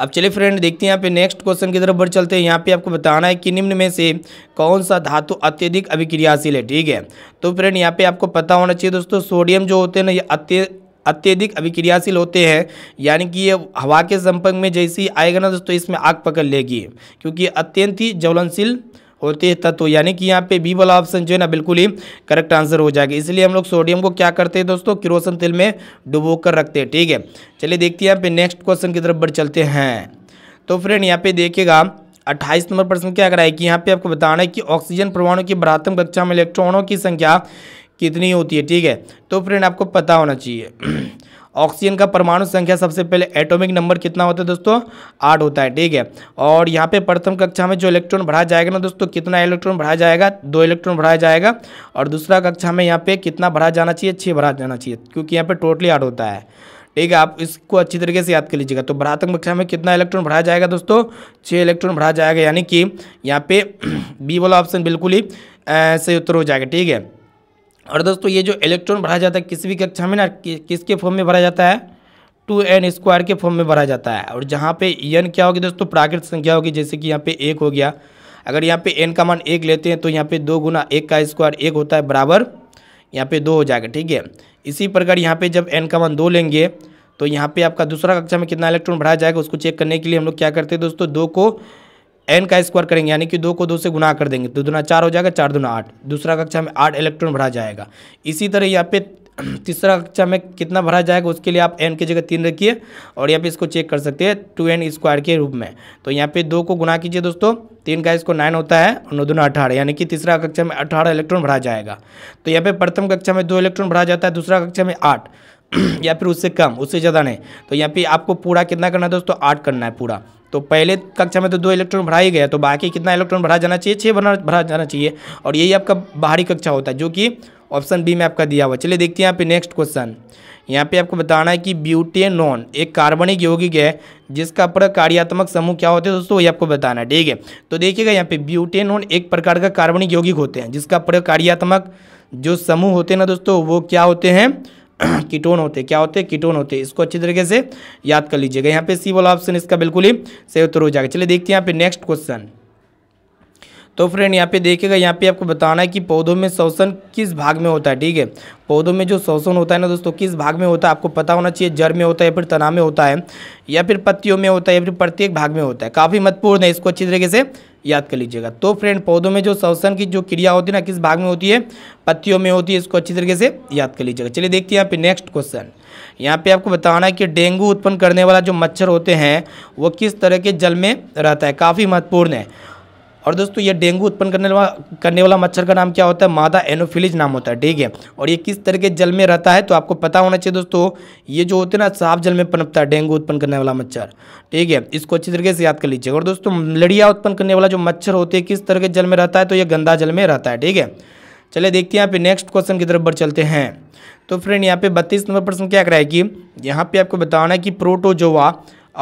अब चलिए फ्रेंड देखते हैं यहाँ पे नेक्स्ट क्वेश्चन की तरफ बढ़ चलते हैं यहाँ पे आपको बताना है कि निम्न में से कौन सा धातु अत्यधिक अभिक्रियाशील है ठीक है तो फ्रेंड यहाँ पे आपको पता होना चाहिए दोस्तों सोडियम जो होते हैं ना ये अत्य अत्यधिक अभिक्रियाशील होते हैं यानी कि ये हवा के संपर्क में जैसे ही आएगा ना दोस्तों इसमें आग पकड़ लेगी क्योंकि अत्यंत ही ज्वलनशील होते हैं तत्व तो यानी कि यहाँ पे बी वाला ऑप्शन जो है ना बिल्कुल ही करेक्ट आंसर हो जाएगा इसलिए हम लोग सोडियम को क्या करते हैं दोस्तों किरोसन तेल में डुबो कर रखते हैं ठीक है चलिए देखते हैं यहाँ पे नेक्स्ट क्वेश्चन की तरफ बढ़ चलते हैं तो फ्रेंड यहाँ पे देखिएगा अट्ठाईस नंबर प्रश्न क्या कराए कि यहाँ पे आपको बताना है कि ऑक्सीजन परमाणु की बरातम कक्षा में इलेक्ट्रॉनों की संख्या कितनी होती है ठीक है तो फ्रेंड आपको पता होना चाहिए ऑक्सीजन का परमाणु संख्या सबसे पहले एटॉमिक नंबर कितना होता है दोस्तों आठ होता है ठीक है और यहाँ पे प्रथम कक्षा में जो इलेक्ट्रॉन भरा जाएगा ना दोस्तों कितना इलेक्ट्रॉन भरा जाएगा दो इलेक्ट्रॉन बढ़ाया जाएगा और दूसरा कक्षा में यहाँ पे कितना भरा जाना चाहिए छः भरा जाना चाहिए क्योंकि यहाँ पर टोटली आठ होता है ठीक है आप इसको अच्छी तरीके से याद कर लीजिएगा तो भरातक कक्षा में कितना इलेक्ट्रॉन भरा जाएगा दोस्तों छः इलेक्ट्रॉन भरा जाएगा यानी कि यहाँ पे <clears throat> बी वाला ऑप्शन बिल्कुल ही सही उत्तर हो जाएगा ठीक है और दोस्तों ये जो इलेक्ट्रॉन भरा जाता है किसी भी कक्षा में ना कि, किसके फॉर्म में भरा जाता है टू एन स्क्वायर के फॉर्म में भरा जाता है और जहाँ पे एन क्या होगी दोस्तों प्राकृतिक संख्या होगी जैसे कि यहाँ पे एक हो गया अगर यहाँ पे एन का मान एक लेते हैं तो यहाँ पे दो गुना एक का स्क्वायर एक होता है बराबर यहाँ पे दो हो जाएगा ठीक है इसी प्रकार यहाँ पे जब एन का मान दो लेंगे तो यहाँ पे आपका दूसरा कक्षा में कितना इलेक्ट्रॉन भरा जाएगा उसको चेक करने के लिए हम लोग क्या करते हैं दोस्तों दो को एन का स्क्वायर करेंगे यानी कि दो को दो से गुना कर देंगे तो दुना चार हो जाएगा चार दुना आठ दूसरा कक्षा में आठ इलेक्ट्रॉन भरा जाएगा इसी तरह यहाँ पे <clears throat> तीसरा कक्षा में कितना भरा जाएगा उसके लिए आप एन की जगह तीन रखिए और यहाँ पे इसको चेक कर सकते हैं टू एन स्क्वायर के रूप में तो यहाँ पे दो को गुना कीजिए दोस्तों तीन का इसको नाइन होता है और नौ दुना अठारह यानी कि तीसरा कक्षा में अठारह इलेक्ट्रॉन भरा जाएगा तो यहाँ पे प्रथम कक्षा में दो इलेक्ट्रॉन भरा जाता है दूसरा कक्षा में आठ <clears throat> या फिर उससे कम उससे ज़्यादा नहीं तो यहाँ पे आपको पूरा कितना करना है दोस्तों आठ करना है पूरा तो पहले कक्षा में तो दो इलेक्ट्रॉन भरा ही गया तो बाकी कितना इलेक्ट्रॉन भरा जाना चाहिए छः भरा भरा जाना चाहिए और यही आपका बाहरी कक्षा होता है जो कि ऑप्शन बी में आपका दिया हुआ चलिए देखते हैं यहाँ पे नेक्स्ट क्वेश्चन यहाँ पे आपको बताना है कि ब्यूटेनॉन एक कार्बनिक यौगिक है जिसका प्रकार्यात्मक समूह क्या होते हैं दोस्तों वही आपको बताना है ठीक है तो देखिएगा यहाँ पे ब्यूटेनॉन एक प्रकार का कार्बनिक यौगिक होते हैं जिसका प्रकार्यात्मक जो समूह होते हैं ना दोस्तों वो क्या होते हैं <clears throat> कीटोन होते क्या होते कीटोन होते इसको अच्छी तरीके से याद कर लीजिएगा यहाँ पे सी वाला ऑप्शन इसका बिल्कुल ही सही उत्तर हो जाएगा चलिए देखते हैं यहाँ पे नेक्स्ट क्वेश्चन तो फ्रेंड यहाँ पे देखिएगा यहाँ पे आपको बताना है कि पौधों में शोषण किस भाग में होता है ठीक है पौधों में जो शोषण होता है ना दोस्तों किस भाग में होता है आपको पता होना चाहिए जड़ में होता है या फिर तना में होता है या फिर पत्तियों में होता है या फिर प्रत्येक भाग में होता है काफ़ी महत्वपूर्ण है इसको अच्छी तरीके से याद कर लीजिएगा तो फ्रेंड पौधों में जो श्वसन की जो क्रिया होती है ना किस भाग में होती है पत्तियों में होती है इसको अच्छी तरीके से याद कर लीजिएगा चलिए देखते हैं यहाँ पे नेक्स्ट क्वेश्चन यहाँ पे आपको बताना है कि डेंगू उत्पन्न करने वाला जो मच्छर होते हैं वो किस तरह के जल में रहता है काफ़ी महत्वपूर्ण है और दोस्तों ये डेंगू उत्पन्न करने वाला करने वाला मच्छर का नाम क्या होता है मादा एनोफिलिज नाम होता है ठीक है और ये किस तरह के जल में रहता है तो आपको पता होना चाहिए दोस्तों ये जो होते हैं ना साफ जल में पनपता है डेंगू उत्पन्न करने वाला मच्छर ठीक है इसको अच्छी तरीके से याद कर लीजिए और दोस्तों मलेरिया उत्पन्न करने वाला जो मच्छर होते हैं किस तरह के जल में रहता है तो ये गंदा जल में रहता है ठीक है चलिए देखते हैं यहाँ पे नेक्स्ट क्वेश्चन की तरफ बढ़ चलते हैं तो फ्रेंड यहाँ पे बत्तीस नंबर प्रश्न क्या कराए कि यहाँ पे आपको बताना है कि प्रोटोजोवा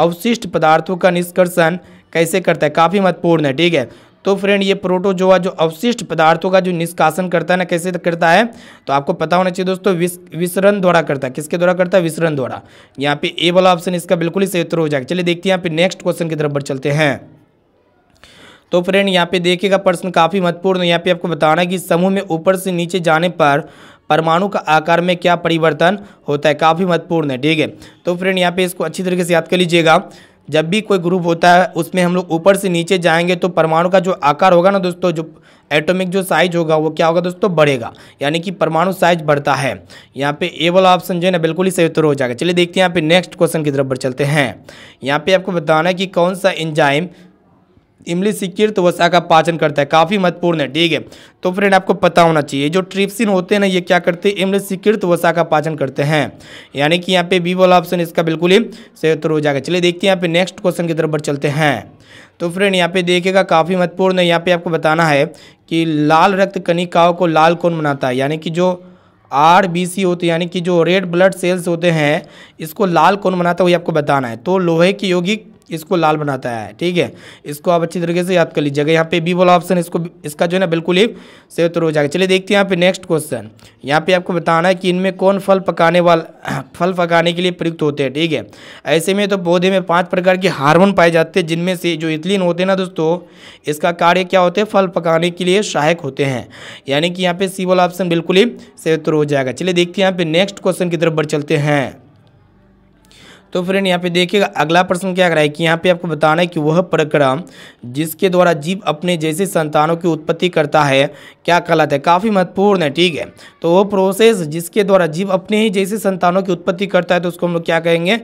अवशिष्ट पदार्थों का निष्कर्षण कैसे करता है काफ़ी महत्वपूर्ण है ठीक है तो फ्रेंड ये प्रोटोजोआ जो अवशिष्ट पदार्थों का जो निष्कासन करता है ना कैसे करता है तो आपको पता होना चाहिए दोस्तों विसरण द्वारा करता है किसके द्वारा करता है विसरण द्वारा यहाँ पे ए वाला ऑप्शन इसका बिल्कुल ही सही उत्तर हो जाएगा चलिए देखते हैं यहाँ पे नेक्स्ट क्वेश्चन की तरफ बढ़ चलते हैं तो फ्रेंड यहाँ पे देखिएगा प्रश्न काफ़ी महत्वपूर्ण यहाँ पे आपको बताना है कि समूह में ऊपर से नीचे जाने पर परमाणु का आकार में क्या परिवर्तन होता है काफ़ी महत्वपूर्ण है ठीक है तो फ्रेंड यहाँ पे इसको अच्छी तरीके से याद कर लीजिएगा जब भी कोई ग्रुप होता है उसमें हम लोग ऊपर से नीचे जाएंगे तो परमाणु का जो आकार होगा ना दोस्तों जो एटॉमिक जो साइज होगा वो क्या होगा दोस्तों बढ़ेगा यानी कि परमाणु साइज बढ़ता है यहाँ पे ए वाला ऑप्शन जो है ना बिल्कुल ही सही उत्तर हो जाएगा चलिए देखते हैं यहाँ पे नेक्स्ट क्वेश्चन की तरफ बढ़ चलते हैं यहाँ पे आपको बताना है कि कौन सा इंजाइम इमली सिक्किर तो वसा का पाचन करता है काफ़ी महत्वपूर्ण है ठीक है तो फ्रेंड आपको पता होना चाहिए जो ट्रिप्सिन होते हैं ना ये क्या करते हैं इमली सिक्किर तो वसा का पाचन करते हैं यानी कि यहाँ पे बी वाला ऑप्शन इसका बिल्कुल ही सही उत्तर हो जाएगा चलिए देखते हैं यहाँ पे नेक्स्ट क्वेश्चन की तरफ चलते हैं तो फ्रेंड यहाँ पे देखेगा काफ़ी महत्वपूर्ण है यहाँ पे आपको बताना है कि लाल रक्त कनिकाओं को लाल कौन बनाता है यानी कि जो आर बी सी होते यानी कि जो रेड ब्लड सेल्स होते हैं इसको लाल कौन बनाता है वही आपको बताना है तो लोहे के यौगिक इसको लाल बनाता है ठीक है इसको आप अच्छी तरीके से याद कर लीजिएगा यहाँ पे बी वाला ऑप्शन इसको इसका जो है ना बिल्कुल ही सही उत्तर हो जाएगा चलिए देखते हैं यहाँ पे नेक्स्ट क्वेश्चन यहाँ पे आपको बताना है कि इनमें कौन फल पकाने वाला <clears throat> फल पकाने के लिए प्रयुक्त होते हैं ठीक है ऐसे में तो पौधे में पाँच प्रकार के हारमोन पाए जाते हैं जिनमें से जो इथिलीन होते हैं ना दोस्तों इसका कार्य क्या होते हैं फल पकाने के लिए सहायक होते हैं यानी कि यहाँ पे सी वाला ऑप्शन बिल्कुल ही सही उत्तर हो जाएगा चलिए देखते हैं यहाँ पे नेक्स्ट क्वेश्चन की तरफ बढ़ चलते हैं तो फ्रेंड यहाँ पे देखिएगा अगला प्रश्न क्या कराए कि यहाँ पे आपको बताना है कि वह प्रक्रम जिसके द्वारा जीव अपने जैसे संतानों की उत्पत्ति करता है क्या कहलाता है काफ़ी महत्वपूर्ण है ठीक है तो वह प्रोसेस जिसके द्वारा जीव अपने ही जैसे संतानों की उत्पत्ति करता है तो उसको हम लोग क्या कहेंगे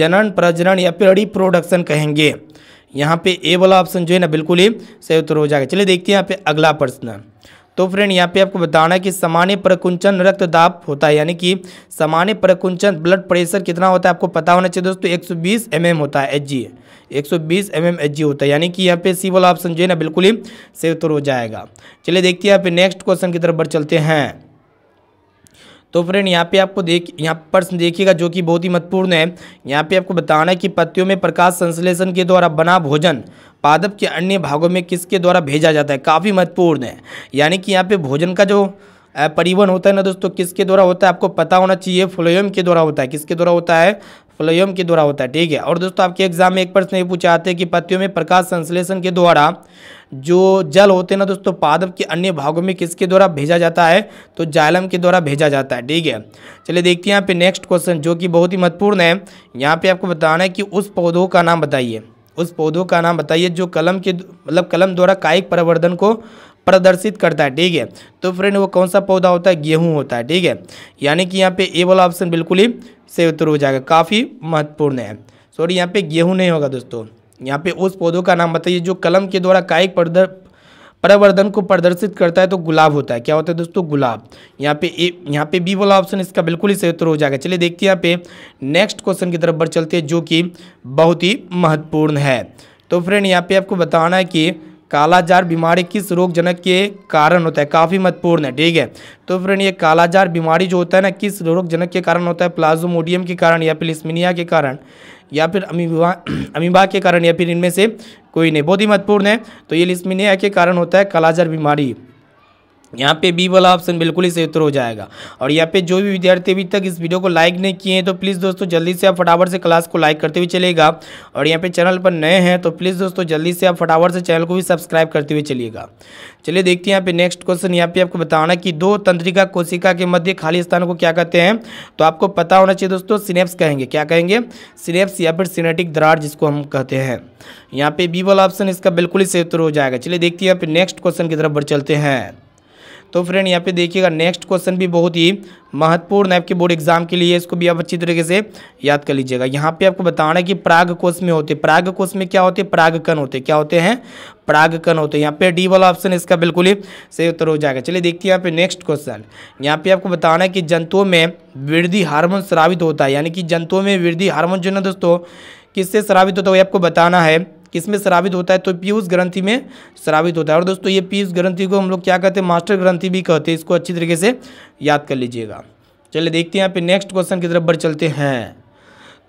जनन प्रजनन या फिर रिप्रोडक्शन कहेंगे यहाँ पे ए वाला ऑप्शन जो है ना बिल्कुल ही सही उत्तर हो जाएगा चलिए देखते हैं यहाँ पे अगला प्रश्न तो फ्रेंड यहाँ पे आपको बताना है कि सामान्य प्रकुंचन दाब होता है यानी कि सामान्य प्रकुंचन ब्लड प्रेशर कितना होता है आपको पता होना चाहिए दोस्तों 120 एमएम होता है एचजी 120 एमएम एचजी होता है यानी कि यहाँ पे सी वाला ऑप्शन जो है ना बिल्कुल ही सही तो हो जाएगा चलिए देखते हैं यहाँ पे नेक्स्ट क्वेश्चन की तरफ बढ़ चलते हैं तो फ्रेंड यहाँ पे आपको देख यहाँ प्रश्न देखिएगा जो कि बहुत ही महत्वपूर्ण है यहाँ पे आपको बताना है कि पत्तियों में प्रकाश संश्लेषण के द्वारा बना भोजन पादप के अन्य भागों में किसके द्वारा भेजा जाता है काफ़ी महत्वपूर्ण है यानी कि यहाँ पे भोजन का जो परिवहन होता है ना दोस्तों किसके द्वारा होता है आपको पता होना चाहिए फ्लोयम के द्वारा होता है किसके द्वारा होता है फ्लोयम के द्वारा होता है ठीक है और दोस्तों आपके एग्जाम में एक प्रश्न ये पूछा आते हैं कि पत्तियों में प्रकाश संश्लेषण के द्वारा जो जल होते हैं ना दोस्तों पादप के अन्य भागों में किसके द्वारा भेजा जाता है तो जालम के द्वारा भेजा जाता है ठीक है चलिए देखते हैं यहाँ पे नेक्स्ट क्वेश्चन जो कि बहुत ही महत्वपूर्ण है यहाँ पे आपको बताना है कि उस पौधों का नाम बताइए उस पौधों का नाम बताइए जो कलम के मतलब कलम द्वारा कायिक प्रवर्धन को प्रदर्शित करता है ठीक है तो फ्रेंड वो कौन सा पौधा होता है गेहूँ होता है ठीक है यानी कि यहाँ पे ए वाला ऑप्शन बिल्कुल ही सही उत्तर हो जाएगा काफ़ी महत्वपूर्ण है सॉरी यहाँ पे गेहूँ नहीं होगा दोस्तों यहाँ पे उस पौधों का नाम बताइए जो कलम के द्वारा कायिक प्रदर प्रवर्धन को प्रदर्शित करता है तो गुलाब होता है क्या होता है दोस्तों गुलाब यहाँ पे ए यहाँ पे बी वाला ऑप्शन इसका बिल्कुल ही सही उत्तर हो जाएगा चलिए देखते हैं यहाँ पे नेक्स्ट क्वेश्चन की तरफ बढ़ चलते हैं जो कि बहुत ही महत्वपूर्ण है तो फ्रेंड यहाँ पे आपको बताना है कि कालाजार बीमारी किस रोगजनक के कारण होता है काफ़ी महत्वपूर्ण है ठीक है तो फ्रेंड ये कालाजार बीमारी जो होता है ना किस रोगजनक के कारण होता है प्लाजोमोडियम के कारण या फिर के कारण या फिर अमीबा अमीबा के कारण या फिर इनमें से कोई नहीं बहुत ही महत्वपूर्ण है तो ये लिस्मिनिया के कारण होता है कलाजर बीमारी यहाँ पे बी वाला ऑप्शन बिल्कुल ही सही उत्तर हो जाएगा और यहाँ पे जो भी विद्यार्थी अभी तक इस वीडियो को लाइक नहीं किए हैं तो प्लीज़ दोस्तों जल्दी से आप फटाफट से क्लास को लाइक करते हुए चलेगा और यहाँ पे चैनल पर नए हैं तो प्लीज़ दोस्तों जल्दी से आप फटाफट से चैनल को भी सब्सक्राइब करते हुए चलिएगा चलिए देखते हैं यहाँ पे नेक्स्ट क्वेश्चन यहाँ पे आपको बताना कि दो तंत्रिका कोशिका के मध्य खाली स्थान को क्या कहते हैं तो आपको पता होना चाहिए दोस्तों सिनेप्स कहेंगे क्या कहेंगे सिनेप्स या फिर सिनेटिक दरार जिसको हम कहते हैं यहाँ पे बी वाला ऑप्शन इसका बिल्कुल ही सही उत्तर हो जाएगा चलिए देखते हैं यहाँ पे नेक्स्ट क्वेश्चन की तरफ बढ़ चलते हैं तो फ्रेंड यहाँ पे देखिएगा नेक्स्ट क्वेश्चन भी बहुत ही महत्वपूर्ण है आपके बोर्ड एग्जाम के लिए इसको भी आप अच्छी तरीके से याद कर लीजिएगा यहाँ पे आपको बताना है कि प्राग कोष में होते प्राग कोष में क्या होते प्रागकन होते क्या होते हैं प्रागकन होते यहाँ पे डी वाला ऑप्शन इसका बिल्कुल ही सही उत्तर हो जाएगा चलिए देखते हैं यहाँ पे नेक्स्ट क्वेश्चन यहाँ पे आपको बताना है कि जंतुओं में वृद्धि हार्मोन श्रावित होता है यानी कि जंतुओं में वृद्धि हार्मोन जो है ना दोस्तों किससे श्रावित होता है आपको बताना है किसमें श्रावित होता है तो पीयूष ग्रंथि में श्रावित होता है और दोस्तों ये पीयूष ग्रंथि को हम लोग क्या कहते हैं मास्टर ग्रंथि भी कहते हैं इसको अच्छी तरीके से याद कर लीजिएगा चलिए देखते हैं यहाँ पे नेक्स्ट क्वेश्चन की तरफ बढ़ चलते हैं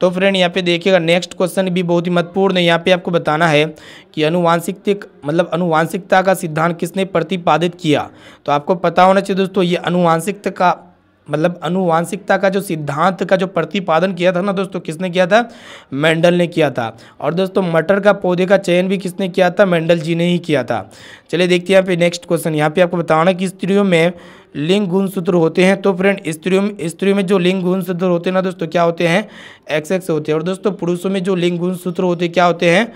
तो फ्रेंड यहाँ पे देखिएगा नेक्स्ट क्वेश्चन भी बहुत ही महत्वपूर्ण है यहाँ पे आपको बताना है कि अनुवांशिक मतलब अनुवांशिकता का सिद्धांत किसने प्रतिपादित किया तो आपको पता होना चाहिए दोस्तों ये अनुवांशिकता का मतलब अनुवांशिकता का जो सिद्धांत का जो प्रतिपादन किया था ना दोस्तों किसने किया था मेंडल ने किया था और दोस्तों मटर का पौधे का चयन भी किसने किया था मेंडल जी ने ही किया था चलिए देखते हैं यहाँ पे नेक्स्ट क्वेश्चन यहाँ पे आपको बताना कि स्त्रियों में लिंग गुण सूत्र होते हैं तो फ्रेंड स्त्रियों में स्त्रियों में जो लिंग गुण सूत्र होते हैं ना दोस्तों क्या होते हैं एक्स एक्स होते हैं और दोस्तों पुरुषों में जो लिंग गुण सूत्र होते क्या होते हैं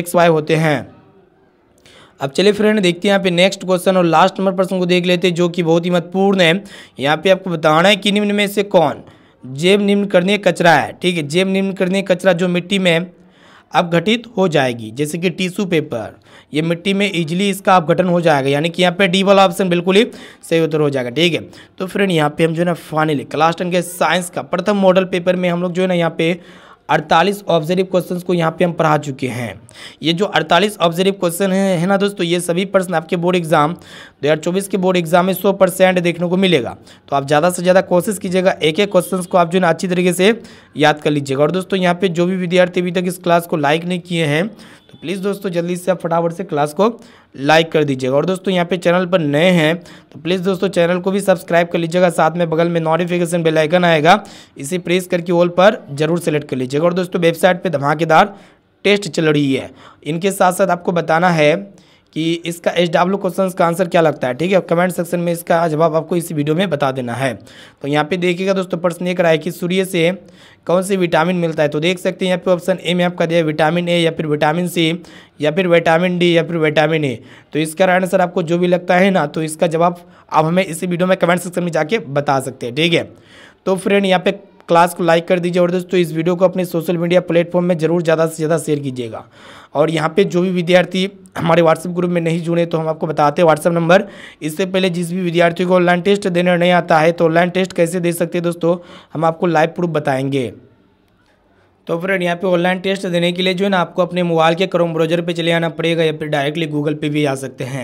एक्स वाई होते हैं अब चलिए फ्रेंड देखते हैं यहाँ पे नेक्स्ट क्वेश्चन और लास्ट नंबर प्रश्न को देख लेते हैं जो कि बहुत ही महत्वपूर्ण है यहाँ पे आपको बताना है कि निम्न में से कौन जेब निम्न करने कचरा है ठीक है जेब निम्न करने कचरा जो मिट्टी में अपघटित हो जाएगी जैसे कि टिश्यू पेपर ये मिट्टी में इजिली इसका अपघटन हो जाएगा यानी कि यहाँ पे डी वाला ऑप्शन बिल्कुल ही सही उत्तर हो जाएगा ठीक है तो फ्रेंड यहाँ पे हम जो है ना फाइनली क्लास टेन के साइंस का प्रथम मॉडल पेपर में हम लोग जो है ना यहाँ पे अड़तालीस ऑब्जर्व क्वेश्चन को यहाँ पे हम पढ़ा चुके हैं ये जो अड़तालीस ऑब्जर्व क्वेश्चन है है ना दोस्तों ये सभी प्रश्न आपके बोर्ड एग्जाम दो हज़ार चौबीस के बोर्ड एग्जाम में सौ परसेंट देखने को मिलेगा तो आप ज़्यादा से ज़्यादा कोशिश कीजिएगा एक एक क्वेश्चन को आप जो है अच्छी तरीके से याद कर लीजिएगा और दोस्तों यहाँ पर जो भी विद्यार्थी अभी तक इस क्लास को लाइक नहीं किए हैं तो प्लीज़ दोस्तों जल्दी से आप फटाफट से क्लास को लाइक कर दीजिएगा और दोस्तों यहाँ पे चैनल पर नए हैं तो प्लीज़ दोस्तों चैनल को भी सब्सक्राइब कर लीजिएगा साथ में बगल में नोटिफिकेशन बेल आइकन आएगा इसे प्रेस करके ऑल पर जरूर सेलेक्ट कर लीजिएगा और दोस्तों वेबसाइट पर धमाकेदार टेस्ट चल रही है इनके साथ साथ आपको बताना है कि इसका एच डब्ल्यू क्वेश्चन का आंसर क्या लगता है ठीक है कमेंट सेक्शन में इसका जवाब आपको इस वीडियो में बता देना है तो यहाँ पे देखिएगा दोस्तों प्रश्न ये कराए कि सूर्य से कौन से विटामिन मिलता है तो देख सकते हैं यहाँ पे ऑप्शन ए में आपका दिया विटामिन ए या फिर विटामिन सी या फिर विटामिन डी या फिर विटामिन ए तो इसका आंसर आपको जो भी लगता है ना तो इसका जवाब आप हमें इसी वीडियो में कमेंट सेक्शन में जाके बता सकते हैं ठीक है तो फ्रेंड यहाँ पे क्लास को लाइक कर दीजिए और दोस्तों इस वीडियो को अपने सोशल मीडिया प्लेटफॉर्म में ज़रूर ज़्यादा से ज़्यादा शेयर कीजिएगा और यहाँ पे जो भी विद्यार्थी हमारे व्हाट्सएप ग्रुप में नहीं जुड़े तो हम आपको बताते हैं व्हाट्सएप नंबर इससे पहले जिस भी विद्यार्थी को ऑनलाइन टेस्ट देना नहीं आता है तो ऑनलाइन टेस्ट कैसे दे सकते हैं दोस्तों हम आपको लाइव प्रूफ बताएंगे तो फ्रेंड यहाँ पे ऑनलाइन टेस्ट देने के लिए जो है ना आपको अपने मोबाइल के क्रोम ब्राउजर पे चले आना पड़ेगा या फिर डायरेक्टली गूगल पे भी आ सकते हैं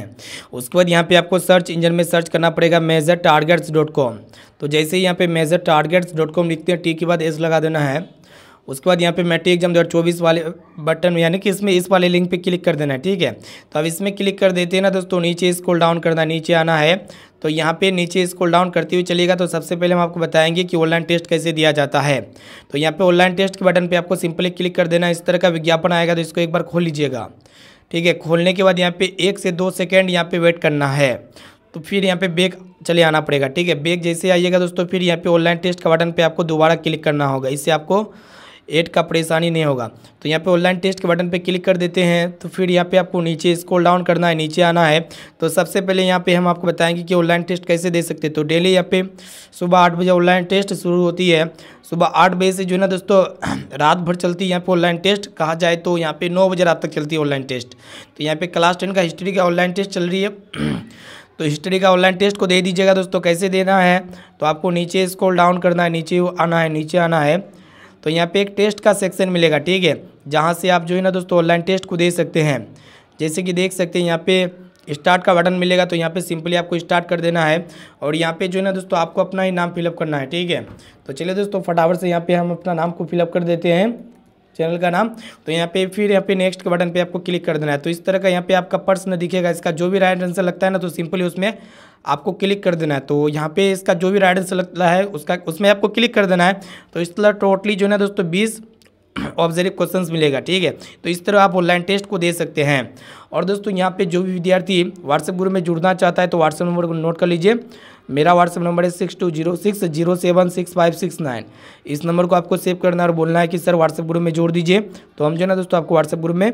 उसके बाद यहाँ पे आपको सर्च इंजन में सर्च करना पड़ेगा मेजर टारगेट्स डॉट कॉम तो जैसे ही यहाँ पे मेजर टारगेट्स डॉट कॉम लिखते हैं टी के बाद एस लगा देना है उसके बाद यहाँ पे मैट्रिक एग्जाम दो वाले बटन में यानी कि इसमें इस वाले लिंक पे क्लिक कर देना है ठीक है तो अब इसमें क्लिक कर देते हैं ना दोस्तों नीचे स्कूल डाउन करना नीचे आना है तो यहाँ पे नीचे स्कूल डाउन करते हुए चलेगा तो सबसे पहले हम आपको बताएंगे कि ऑनलाइन टेस्ट कैसे दिया जाता है तो यहाँ पर ऑनलाइन टेस्ट के बटन पर आपको सिंपली क्लिक कर देना इस तरह का विज्ञापन आएगा तो इसको एक बार खोल लीजिएगा ठीक है खोलने के बाद यहाँ पे एक से दो सेकेंड यहाँ पे वेट करना है तो फिर यहाँ पर बेग चले आना पड़ेगा ठीक है बेग जैसे आइएगा दोस्तों फिर यहाँ पे ऑनलाइन टेस्ट का बटन पे आपको दोबारा क्लिक करना होगा इससे आपको एट का परेशानी नहीं होगा तो यहाँ पे ऑनलाइन टेस्ट के बटन पे क्लिक कर देते हैं तो फिर यहाँ पे आपको नीचे स्क्रॉल डाउन करना है नीचे आना है तो सबसे पहले यहाँ पे हम आपको बताएंगे कि ऑनलाइन टेस्ट कैसे दे सकते हैं तो डेली यहाँ पे सुबह आठ बजे ऑनलाइन टेस्ट शुरू होती है सुबह आठ बजे से जो है ना दोस्तों <clears throat> रात भर चलती है यहाँ पे ऑनलाइन टेस्ट कहा जाए तो यहाँ पे नौ बजे रात तक चलती है ऑनलाइन टेस्ट तो यहाँ पे क्लास टेन का हिस्ट्री का ऑनलाइन टेस्ट चल रही है <clears throat> तो हिस्ट्री का ऑनलाइन टेस्ट को दे दीजिएगा दोस्तों कैसे देना है तो आपको नीचे स्क्रॉल डाउन करना है नीचे आना है नीचे आना है तो यहाँ पे एक टेस्ट का सेक्शन मिलेगा ठीक है जहाँ से आप जो है ना दोस्तों ऑनलाइन टेस्ट को दे सकते हैं जैसे कि देख सकते हैं यहाँ पे स्टार्ट का बटन मिलेगा तो यहाँ पे सिंपली आपको स्टार्ट कर देना है और यहाँ पे जो है ना दोस्तों आपको अपना ही नाम फिलअप करना है ठीक है तो चलिए दोस्तों फटाफट से यहाँ पे हम अपना नाम को फिलअप कर देते हैं चैनल का नाम तो यहाँ पे फिर यहाँ पे नेक्स्ट के बटन पे आपको क्लिक कर देना है तो इस तरह का यहाँ पे आपका पर्स न दिखेगा इसका जो भी राइट आंसर लगता है ना तो सिंपली उसमें आपको क्लिक कर देना है तो यहाँ पे इसका जो भी राइट लगता है उसका उसमें आपको क्लिक कर देना है तो इस तरह टोटली जो है दोस्तों बीस ऑब्जर्व क्वेश्चंस मिलेगा ठीक है तो इस तरह आप ऑनलाइन टेस्ट को दे सकते हैं और दोस्तों यहाँ पे जो भी विद्यार्थी व्हाट्सएप ग्रुप में जुड़ना चाहता है तो व्हाट्सएप नंबर को नोट कर लीजिए मेरा व्हाट्सएप नंबर है six two zero six zero seven six five six nine इस नंबर को आपको सेव करना और बोलना है कि सर व्हाट्सएप ग्रुप में जोड़ दीजिए तो हम जो है ना दोस्तों आपको व्हाट्सएप ग्रुप में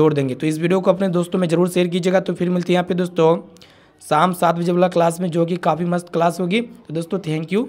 जोड़ देंगे तो इस वीडियो को अपने दोस्तों में जरूर शेयर कीजिएगा तो फिर मिलते हैं यहाँ पे दोस्तों शाम सात बजे वाला क्लास में जो कि काफ़ी मस्त क्लास होगी तो दोस्तों थैंक यू